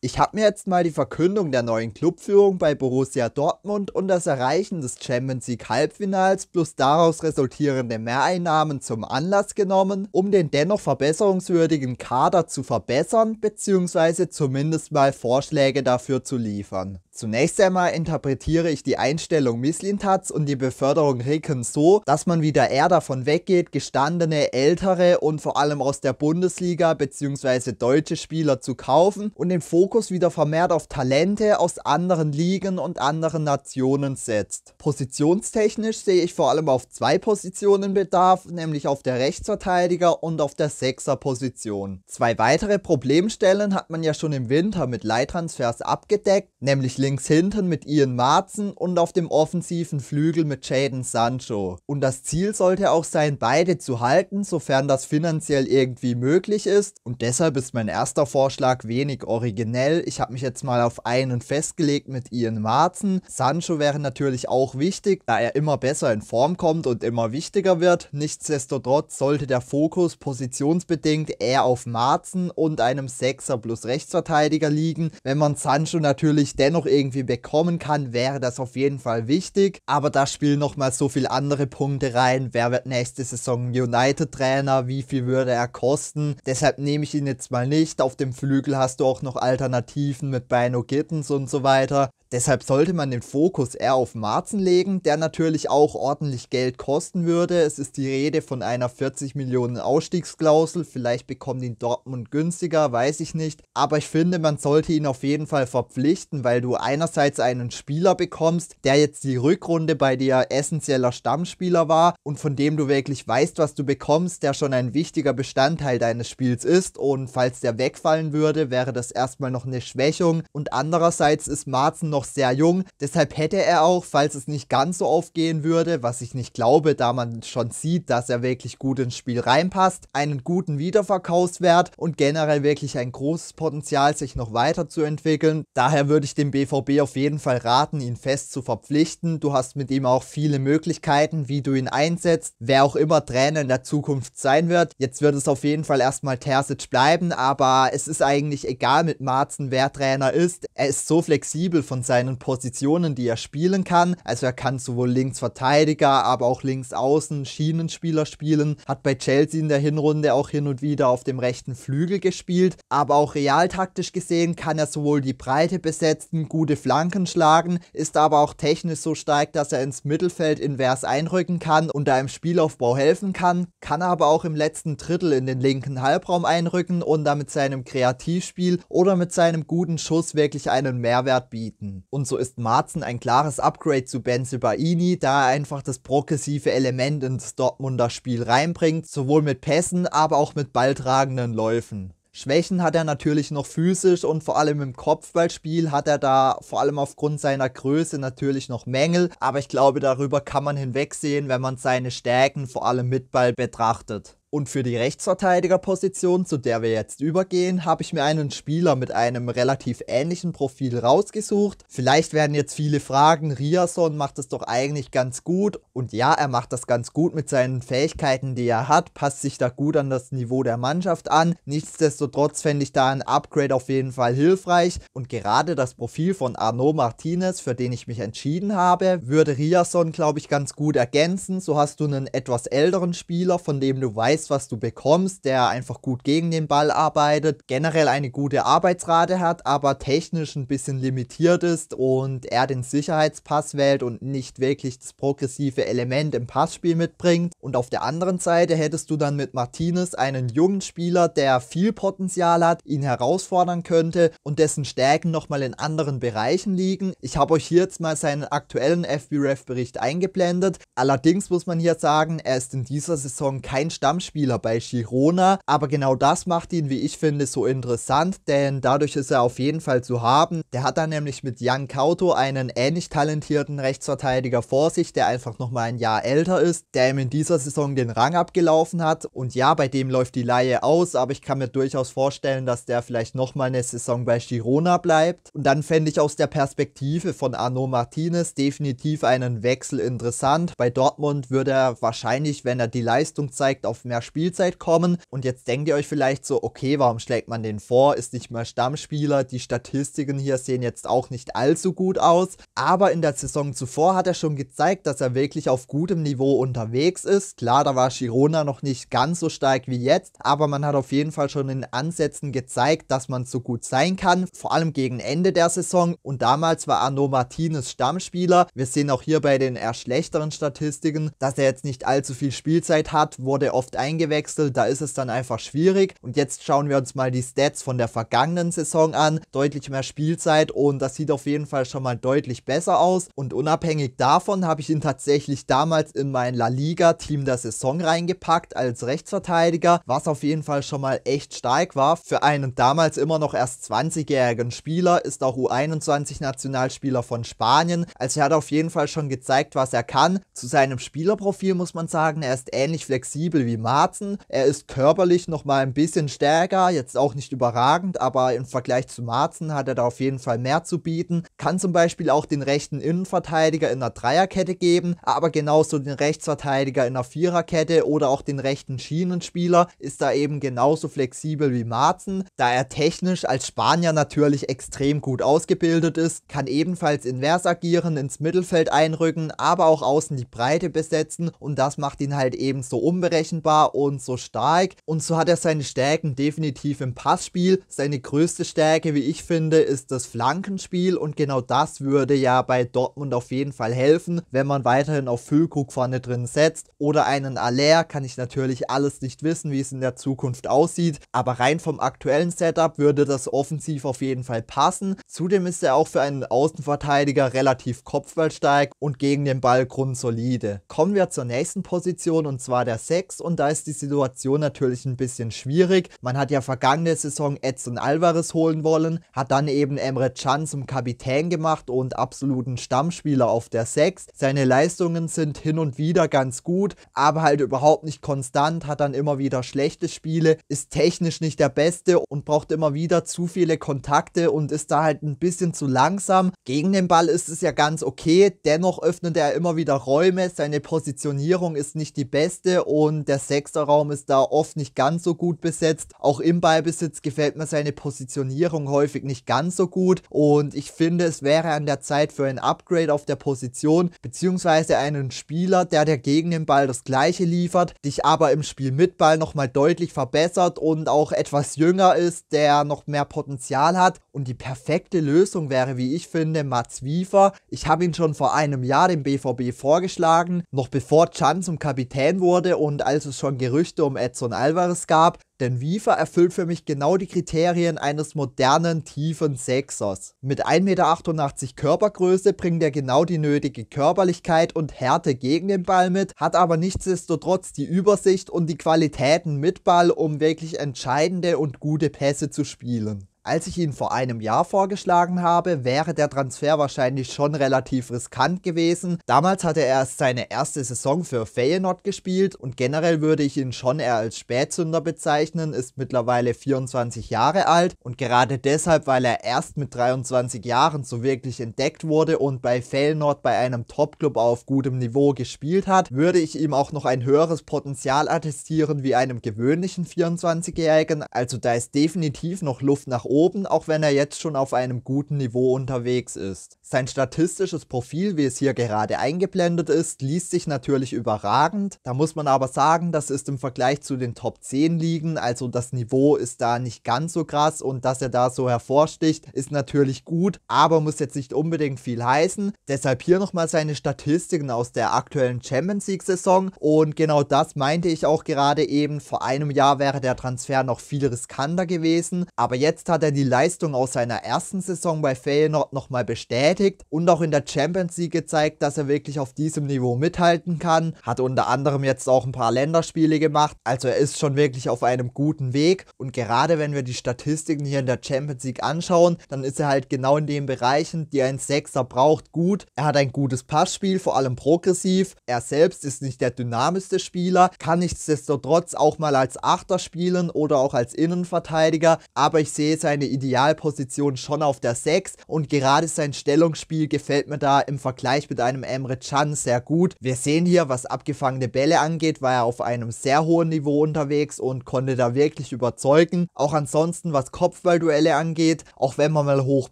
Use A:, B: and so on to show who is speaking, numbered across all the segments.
A: Ich habe mir jetzt mal die Verkündung der neuen Clubführung bei Borussia Dortmund und das Erreichen des Champions League Halbfinals plus daraus resultierende Mehreinnahmen zum Anlass genommen, um den dennoch verbesserungswürdigen Kader zu verbessern bzw. zumindest mal Vorschläge dafür zu liefern. Zunächst einmal interpretiere ich die Einstellung Mislintats und die Beförderung Ricken so, dass man wieder eher davon weggeht, gestandene, ältere und vor allem aus der Bundesliga bzw. deutsche Spieler zu kaufen und den Fokus wieder vermehrt auf Talente aus anderen Ligen und anderen Nationen setzt. Positionstechnisch sehe ich vor allem auf zwei Positionen Bedarf, nämlich auf der Rechtsverteidiger und auf der Sechserposition. Zwei weitere Problemstellen hat man ja schon im Winter mit Leihtransfers abgedeckt, nämlich links hinten mit Ian Marzen und auf dem offensiven Flügel mit Jaden Sancho. Und das Ziel sollte auch sein, beide zu halten, sofern das finanziell irgendwie möglich ist. Und deshalb ist mein erster Vorschlag wenig originell. Ich habe mich jetzt mal auf einen festgelegt mit Ian Marzen. Sancho wäre natürlich auch wichtig, da er immer besser in Form kommt und immer wichtiger wird. Nichtsdestotrotz sollte der Fokus positionsbedingt eher auf Marzen und einem Sechser plus Rechtsverteidiger liegen, wenn man Sancho natürlich dennoch irgendwie irgendwie bekommen kann, wäre das auf jeden Fall wichtig. Aber da spielen nochmal so viele andere Punkte rein. Wer wird nächste Saison United-Trainer? Wie viel würde er kosten? Deshalb nehme ich ihn jetzt mal nicht. Auf dem Flügel hast du auch noch Alternativen mit Bino Gittens und so weiter. Deshalb sollte man den Fokus eher auf Marzen legen, der natürlich auch ordentlich Geld kosten würde. Es ist die Rede von einer 40 Millionen Ausstiegsklausel. Vielleicht bekommt ihn Dortmund günstiger, weiß ich nicht. Aber ich finde, man sollte ihn auf jeden Fall verpflichten, weil du einerseits einen Spieler bekommst, der jetzt die Rückrunde bei dir essentieller Stammspieler war und von dem du wirklich weißt, was du bekommst, der schon ein wichtiger Bestandteil deines Spiels ist. Und falls der wegfallen würde, wäre das erstmal noch eine Schwächung. Und andererseits ist Marzen noch noch sehr jung. Deshalb hätte er auch, falls es nicht ganz so aufgehen würde, was ich nicht glaube, da man schon sieht, dass er wirklich gut ins Spiel reinpasst, einen guten Wiederverkaufswert und generell wirklich ein großes Potenzial, sich noch weiterzuentwickeln. Daher würde ich dem BVB auf jeden Fall raten, ihn fest zu verpflichten. Du hast mit ihm auch viele Möglichkeiten, wie du ihn einsetzt, wer auch immer Trainer in der Zukunft sein wird. Jetzt wird es auf jeden Fall erstmal Terzic bleiben, aber es ist eigentlich egal mit Marzen, wer Trainer ist. Er ist so flexibel von seinen Positionen, die er spielen kann. Also er kann sowohl Linksverteidiger, aber auch Linksaußen, Schienenspieler spielen. Hat bei Chelsea in der Hinrunde auch hin und wieder auf dem rechten Flügel gespielt. Aber auch realtaktisch gesehen kann er sowohl die Breite besetzen, gute Flanken schlagen, ist aber auch technisch so stark, dass er ins Mittelfeld invers einrücken kann und da im Spielaufbau helfen kann. Kann aber auch im letzten Drittel in den linken Halbraum einrücken und damit seinem Kreativspiel oder mit seinem guten Schuss wirklich einen Mehrwert bieten. Und so ist Marzen ein klares Upgrade zu Benze Baini, da er einfach das progressive Element ins Dortmunder Spiel reinbringt, sowohl mit Pässen, aber auch mit balltragenden Läufen. Schwächen hat er natürlich noch physisch und vor allem im Kopfballspiel hat er da vor allem aufgrund seiner Größe natürlich noch Mängel, aber ich glaube, darüber kann man hinwegsehen, wenn man seine Stärken vor allem mit Ball betrachtet. Und für die Rechtsverteidigerposition, zu der wir jetzt übergehen, habe ich mir einen Spieler mit einem relativ ähnlichen Profil rausgesucht. Vielleicht werden jetzt viele fragen, Riason macht das doch eigentlich ganz gut. Und ja, er macht das ganz gut mit seinen Fähigkeiten, die er hat, passt sich da gut an das Niveau der Mannschaft an. Nichtsdestotrotz fände ich da ein Upgrade auf jeden Fall hilfreich. Und gerade das Profil von Arnaud Martinez, für den ich mich entschieden habe, würde Riason, glaube ich, ganz gut ergänzen. So hast du einen etwas älteren Spieler, von dem du weißt, weißt, was du bekommst, der einfach gut gegen den Ball arbeitet, generell eine gute Arbeitsrate hat, aber technisch ein bisschen limitiert ist und er den Sicherheitspass wählt und nicht wirklich das progressive Element im Passspiel mitbringt. Und auf der anderen Seite hättest du dann mit Martinez einen jungen Spieler, der viel Potenzial hat, ihn herausfordern könnte und dessen Stärken nochmal in anderen Bereichen liegen. Ich habe euch hier jetzt mal seinen aktuellen FBref-Bericht eingeblendet. Allerdings muss man hier sagen, er ist in dieser Saison kein Stammspieler Stammspieler bei Girona, aber genau das macht ihn, wie ich finde, so interessant, denn dadurch ist er auf jeden Fall zu haben. Der hat dann nämlich mit Jan Kauto einen ähnlich talentierten Rechtsverteidiger vor sich, der einfach nochmal ein Jahr älter ist, der ihm in dieser Saison den Rang abgelaufen hat und ja, bei dem läuft die Laie aus, aber ich kann mir durchaus vorstellen, dass der vielleicht nochmal eine Saison bei Girona bleibt und dann fände ich aus der Perspektive von Arno Martinez definitiv einen Wechsel interessant. Bei Dortmund würde er wahrscheinlich, wenn er die Leistung zeigt, auf mehr einer Spielzeit kommen. Und jetzt denkt ihr euch vielleicht so, okay, warum schlägt man den vor? Ist nicht mehr Stammspieler. Die Statistiken hier sehen jetzt auch nicht allzu gut aus. Aber in der Saison zuvor hat er schon gezeigt, dass er wirklich auf gutem Niveau unterwegs ist. Klar, da war Girona noch nicht ganz so stark wie jetzt, aber man hat auf jeden Fall schon in Ansätzen gezeigt, dass man so gut sein kann, vor allem gegen Ende der Saison. Und damals war Arno Martinez Stammspieler. Wir sehen auch hier bei den eher schlechteren Statistiken, dass er jetzt nicht allzu viel Spielzeit hat, wurde oft ein eingewechselt, da ist es dann einfach schwierig. Und jetzt schauen wir uns mal die Stats von der vergangenen Saison an. Deutlich mehr Spielzeit und das sieht auf jeden Fall schon mal deutlich besser aus. Und unabhängig davon habe ich ihn tatsächlich damals in mein La Liga Team der Saison reingepackt als Rechtsverteidiger, was auf jeden Fall schon mal echt stark war. Für einen damals immer noch erst 20-jährigen Spieler ist auch U21-Nationalspieler von Spanien. Also er hat auf jeden Fall schon gezeigt, was er kann. Zu seinem Spielerprofil muss man sagen, er ist ähnlich flexibel wie Mar Schmerzen. Er ist körperlich noch mal ein bisschen stärker, jetzt auch nicht überragend, aber im Vergleich zu Marzen hat er da auf jeden Fall mehr zu bieten. Kann zum Beispiel auch den rechten Innenverteidiger in der Dreierkette geben, aber genauso den Rechtsverteidiger in der Viererkette oder auch den rechten Schienenspieler ist da eben genauso flexibel wie Marzen. Da er technisch als Spanier natürlich extrem gut ausgebildet ist, kann ebenfalls invers agieren, ins Mittelfeld einrücken, aber auch außen die Breite besetzen und das macht ihn halt ebenso unberechenbar und so stark. Und so hat er seine Stärken definitiv im Passspiel. Seine größte Stärke, wie ich finde, ist das Flankenspiel. Und genau das würde ja bei Dortmund auf jeden Fall helfen, wenn man weiterhin auf Füllkrug vorne drin setzt. Oder einen Aller, kann ich natürlich alles nicht wissen, wie es in der Zukunft aussieht. Aber rein vom aktuellen Setup würde das offensiv auf jeden Fall passen. Zudem ist er auch für einen Außenverteidiger relativ kopfballstark und gegen den Ball grundsolide. Kommen wir zur nächsten Position und zwar der 6 und da ist ist die Situation natürlich ein bisschen schwierig. Man hat ja vergangene Saison Edson Alvarez holen wollen, hat dann eben Emre Can zum Kapitän gemacht und absoluten Stammspieler auf der 6. Seine Leistungen sind hin und wieder ganz gut, aber halt überhaupt nicht konstant, hat dann immer wieder schlechte Spiele, ist technisch nicht der Beste und braucht immer wieder zu viele Kontakte und ist da halt ein bisschen zu langsam. Gegen den Ball ist es ja ganz okay, dennoch öffnet er immer wieder Räume, seine Positionierung ist nicht die beste und der 6 Sechster Raum ist da oft nicht ganz so gut besetzt. Auch im Ballbesitz gefällt mir seine Positionierung häufig nicht ganz so gut. Und ich finde, es wäre an der Zeit für ein Upgrade auf der Position, beziehungsweise einen Spieler, der der gegen den Ball das gleiche liefert, dich aber im Spiel mit Ball nochmal deutlich verbessert und auch etwas jünger ist, der noch mehr Potenzial hat. Und die perfekte Lösung wäre, wie ich finde, Mats Wiefer. Ich habe ihn schon vor einem Jahr dem BVB vorgeschlagen, noch bevor Chan zum Kapitän wurde und also schon schon Gerüchte um Edson Alvarez gab, denn Wiefer erfüllt für mich genau die Kriterien eines modernen, tiefen Sechsers. Mit 1,88 Meter Körpergröße bringt er genau die nötige Körperlichkeit und Härte gegen den Ball mit, hat aber nichtsdestotrotz die Übersicht und die Qualitäten mit Ball, um wirklich entscheidende und gute Pässe zu spielen. Als ich ihn vor einem Jahr vorgeschlagen habe, wäre der Transfer wahrscheinlich schon relativ riskant gewesen. Damals hatte er erst seine erste Saison für Feyenoord gespielt und generell würde ich ihn schon eher als Spätsünder bezeichnen, ist mittlerweile 24 Jahre alt und gerade deshalb, weil er erst mit 23 Jahren so wirklich entdeckt wurde und bei Feyenoord bei einem Topclub auf gutem Niveau gespielt hat, würde ich ihm auch noch ein höheres Potenzial attestieren wie einem gewöhnlichen 24-Jährigen. Also da ist definitiv noch Luft nach oben oben, auch wenn er jetzt schon auf einem guten Niveau unterwegs ist. Sein statistisches Profil, wie es hier gerade eingeblendet ist, liest sich natürlich überragend. Da muss man aber sagen, das ist im Vergleich zu den Top 10 Ligen, also das Niveau ist da nicht ganz so krass und dass er da so hervorsticht, ist natürlich gut, aber muss jetzt nicht unbedingt viel heißen. Deshalb hier nochmal seine Statistiken aus der aktuellen Champions League Saison und genau das meinte ich auch gerade eben. Vor einem Jahr wäre der Transfer noch viel riskanter gewesen, aber jetzt hat er er die Leistung aus seiner ersten Saison bei Feyenoord nochmal bestätigt und auch in der Champions League gezeigt, dass er wirklich auf diesem Niveau mithalten kann. Hat unter anderem jetzt auch ein paar Länderspiele gemacht, also er ist schon wirklich auf einem guten Weg und gerade wenn wir die Statistiken hier in der Champions League anschauen, dann ist er halt genau in den Bereichen, die ein Sechser braucht, gut. Er hat ein gutes Passspiel, vor allem progressiv. Er selbst ist nicht der dynamischste Spieler, kann nichtsdestotrotz auch mal als Achter spielen oder auch als Innenverteidiger, aber ich sehe es seine Idealposition schon auf der 6 und gerade sein Stellungsspiel gefällt mir da im Vergleich mit einem Emre Can sehr gut. Wir sehen hier, was abgefangene Bälle angeht, war er auf einem sehr hohen Niveau unterwegs und konnte da wirklich überzeugen. Auch ansonsten, was Kopfballduelle angeht, auch wenn man mal hoch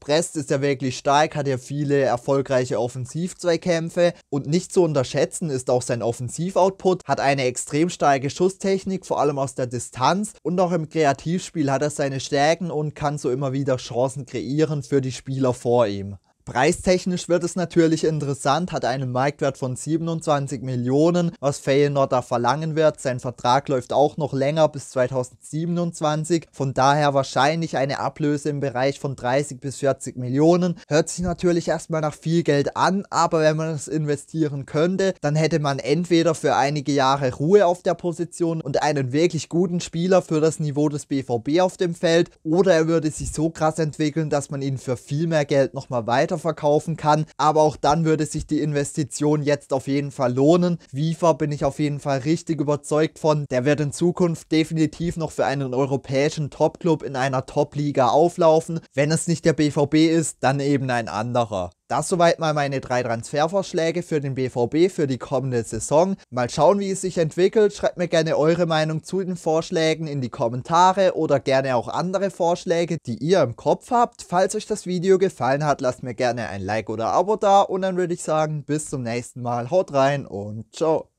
A: presst, ist er wirklich stark, hat er viele erfolgreiche Offensivzweikämpfe und nicht zu unterschätzen ist auch sein Offensivoutput, hat eine extrem starke Schusstechnik, vor allem aus der Distanz und auch im Kreativspiel hat er seine Stärken und kann kann so immer wieder Chancen kreieren für die Spieler vor ihm. Preistechnisch wird es natürlich interessant, hat einen Marktwert von 27 Millionen, was Feyenoord da verlangen wird. Sein Vertrag läuft auch noch länger bis 2027, von daher wahrscheinlich eine Ablöse im Bereich von 30 bis 40 Millionen. Hört sich natürlich erstmal nach viel Geld an, aber wenn man es investieren könnte, dann hätte man entweder für einige Jahre Ruhe auf der Position und einen wirklich guten Spieler für das Niveau des BVB auf dem Feld, oder er würde sich so krass entwickeln, dass man ihn für viel mehr Geld nochmal weiter weiterverkaufen kann. Aber auch dann würde sich die Investition jetzt auf jeden Fall lohnen. Viva bin ich auf jeden Fall richtig überzeugt von. Der wird in Zukunft definitiv noch für einen europäischen Topclub in einer Top-Liga auflaufen. Wenn es nicht der BVB ist, dann eben ein anderer. Das soweit mal meine drei Transfervorschläge für den BVB für die kommende Saison. Mal schauen, wie es sich entwickelt. Schreibt mir gerne eure Meinung zu den Vorschlägen in die Kommentare oder gerne auch andere Vorschläge, die ihr im Kopf habt. Falls euch das Video gefallen hat, lasst mir gerne ein Like oder Abo da und dann würde ich sagen, bis zum nächsten Mal. Haut rein und ciao.